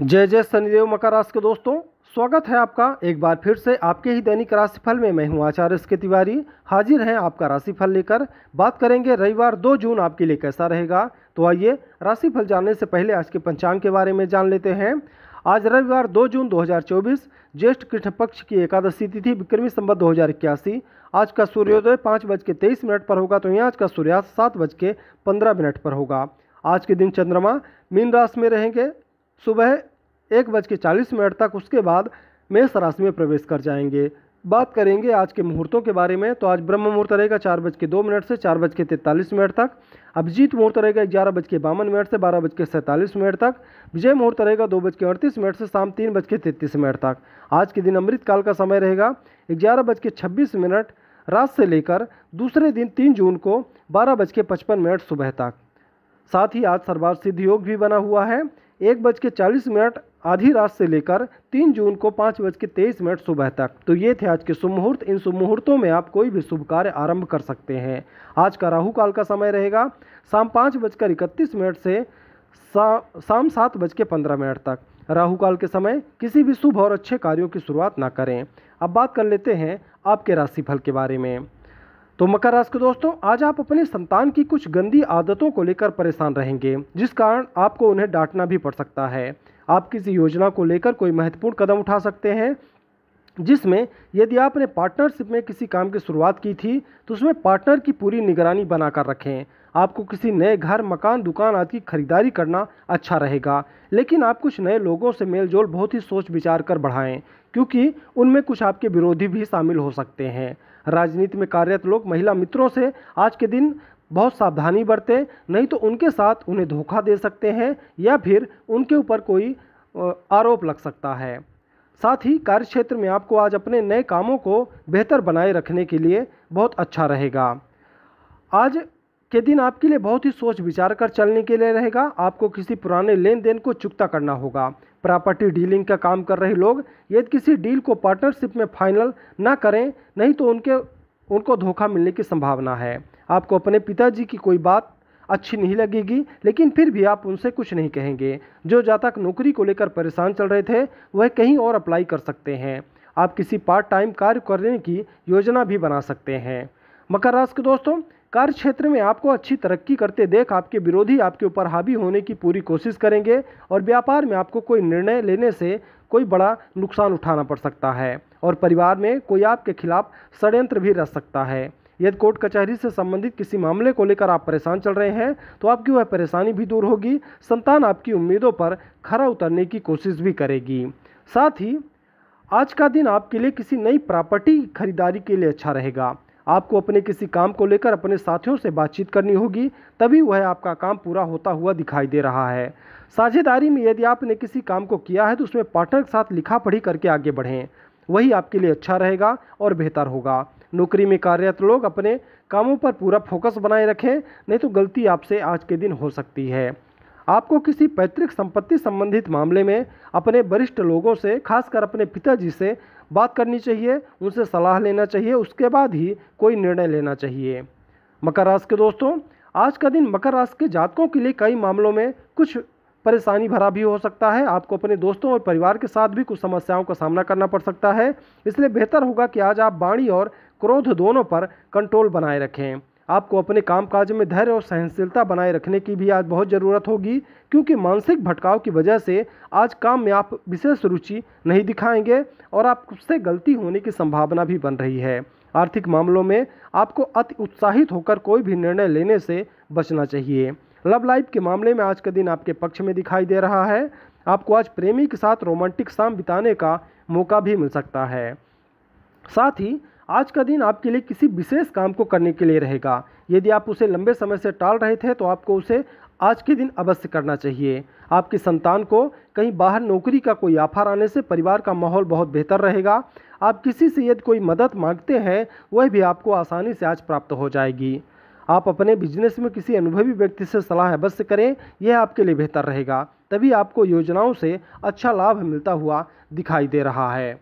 जय जय शनिदेव मकर राशि के दोस्तों स्वागत है आपका एक बार फिर से आपके ही दैनिक राशिफल में मैं हूं आचार्य के तिवारी हाजिर हैं आपका राशिफल लेकर बात करेंगे रविवार 2 जून आपके लिए कैसा रहेगा तो आइए राशिफल जानने से पहले आज के पंचांग के बारे में जान लेते हैं आज रविवार 2 जून 2024 ज्येष्ठ कृष्ण पक्ष की एकादशी तिथि विक्रमी संबत दो आज का सूर्योदय पाँच बज के तेईस मिनट पर होगा तो यहाँ आज का सूर्यास्त सात बज के पंद्रह मिनट पर होगा आज के दिन चंद्रमा मीन राशि में रहेंगे सुबह एक बज के चालीस मिनट तक उसके बाद मेष राशि में प्रवेश कर जाएंगे बात करेंगे आज के मुहूर्तों के बारे में तो आज ब्रह्म मुहूर्त रहेगा चार बज के दो मिनट से चार बज के तैंतालीस मिनट तक अभिजीत मुहूर्त रहेगा ग्यारह बज के बावन मिनट से बारह बज के सैंतालीस मिनट तक विजय मुहूर्त रहेगा दो बज के अड़तीस मिनट से शाम तीन बज के तैंतीस मिनट तक आज के दिन अमृत काल का समय रहेगा ग्यारह बज के छब्बीस मिनट रात से लेकर दूसरे दिन तीन जून को बारह बज के पचपन मिनट सुबह तक साथ ही आज सर्वार्थ सिद्ध योग भी बना हुआ है एक बज के चालीस मिनट आधी रात से लेकर तीन जून को पाँच बज के तेईस मिनट सुबह तक तो ये थे आज के शुभ मुहूर्त इन शुभ मुहूर्तों में आप कोई भी शुभ कार्य आरंभ कर सकते हैं आज का राहु काल का समय रहेगा शाम पाँच बजकर इकतीस मिनट से सा, शाम सात बज के पंद्रह मिनट तक राहु काल के समय किसी भी शुभ और अच्छे कार्यों की शुरुआत ना करें अब बात कर लेते हैं आपके राशिफल के बारे में तो मकर राशि के दोस्तों आज आप अपने संतान की कुछ गंदी आदतों को लेकर परेशान रहेंगे जिस कारण आपको उन्हें डांटना भी पड़ सकता है आप किसी योजना को लेकर कोई महत्वपूर्ण कदम उठा सकते हैं जिसमें यदि आपने पार्टनरशिप में किसी काम की शुरुआत की थी तो उसमें पार्टनर की पूरी निगरानी बनाकर रखें आपको किसी नए घर मकान दुकान आदि की खरीदारी करना अच्छा रहेगा लेकिन आप कुछ नए लोगों से मेलजोल बहुत ही सोच विचार कर बढ़ाएं क्योंकि उनमें कुछ आपके विरोधी भी शामिल हो सकते हैं राजनीति में कार्यरत लोग महिला मित्रों से आज के दिन बहुत सावधानी बरते नहीं तो उनके साथ उन्हें धोखा दे सकते हैं या फिर उनके ऊपर कोई आरोप लग सकता है साथ ही कार्य क्षेत्र में आपको आज अपने नए कामों को बेहतर बनाए रखने के लिए बहुत अच्छा रहेगा आज के दिन आपके लिए बहुत ही सोच विचार कर चलने के लिए रहेगा आपको किसी पुराने लेन देन को चुकता करना होगा प्रॉपर्टी डीलिंग का काम कर रहे लोग यदि किसी डील को पार्टनरशिप में फाइनल ना करें नहीं तो उनके उनको धोखा मिलने की संभावना है आपको अपने पिताजी की कोई बात अच्छी नहीं लगेगी लेकिन फिर भी आप उनसे कुछ नहीं कहेंगे जो जातक नौकरी को लेकर परेशान चल रहे थे वह कहीं और अप्लाई कर सकते हैं आप किसी पार्ट टाइम कार्य करने की योजना भी बना सकते हैं मकर राशि के दोस्तों कार्य क्षेत्र में आपको अच्छी तरक्की करते देख आपके विरोधी आपके ऊपर हावी होने की पूरी कोशिश करेंगे और व्यापार में आपको कोई निर्णय लेने से कोई बड़ा नुकसान उठाना पड़ सकता है और परिवार में कोई आपके खिलाफ षड्यंत्र भी रच सकता है यदि कोर्ट कचहरी से संबंधित किसी मामले को लेकर आप परेशान चल रहे हैं तो आपकी वह परेशानी भी दूर होगी संतान आपकी उम्मीदों पर खरा उतरने की कोशिश भी करेगी साथ ही आज का दिन आपके लिए किसी नई प्रॉपर्टी खरीदारी के लिए अच्छा रहेगा आपको अपने किसी काम को लेकर अपने साथियों से बातचीत करनी होगी तभी वह आपका काम पूरा होता हुआ दिखाई दे रहा है साझेदारी में यदि आपने किसी काम को किया है तो उसमें पार्टनर के साथ लिखा पढ़ी करके आगे बढ़ें वही आपके लिए अच्छा रहेगा और बेहतर होगा नौकरी में कार्यरत लोग अपने कामों पर पूरा फोकस बनाए रखें नहीं तो गलती आपसे आज के दिन हो सकती है आपको किसी पैतृक संपत्ति संबंधित मामले में अपने वरिष्ठ लोगों से खासकर अपने पिताजी से बात करनी चाहिए उनसे सलाह लेना चाहिए उसके बाद ही कोई निर्णय लेना चाहिए मकर राशि के दोस्तों आज का दिन मकर राशि के जातकों के लिए कई मामलों में कुछ परेशानी भरा भी हो सकता है आपको अपने दोस्तों और परिवार के साथ भी कुछ समस्याओं का सामना करना पड़ सकता है इसलिए बेहतर होगा कि आज आप बाणी और क्रोध दोनों पर कंट्रोल बनाए रखें आपको अपने कामकाज में धैर्य और सहनशीलता बनाए रखने की भी आज बहुत ज़रूरत होगी क्योंकि मानसिक भटकाव की वजह से आज काम में आप विशेष रुचि नहीं दिखाएंगे और आपसे गलती होने की संभावना भी बन रही है आर्थिक मामलों में आपको अति उत्साहित होकर कोई भी निर्णय लेने से बचना चाहिए लव लाइफ के मामले में आज का दिन आपके पक्ष में दिखाई दे रहा है आपको आज प्रेमी के साथ रोमांटिक शाम बिताने का मौका भी मिल सकता है साथ ही आज का दिन आपके लिए किसी विशेष काम को करने के लिए रहेगा यदि आप उसे लंबे समय से टाल रहे थे तो आपको उसे आज के दिन अवश्य करना चाहिए आपकी संतान को कहीं बाहर नौकरी का कोई ऑफर आने से परिवार का माहौल बहुत बेहतर रहेगा आप किसी से यदि कोई मदद मांगते हैं वह भी आपको आसानी से आज प्राप्त हो जाएगी आप अपने बिजनेस में किसी अनुभवी व्यक्ति से सलाह अवश्य करें यह आपके लिए बेहतर रहेगा तभी आपको योजनाओं से अच्छा लाभ मिलता हुआ दिखाई दे रहा है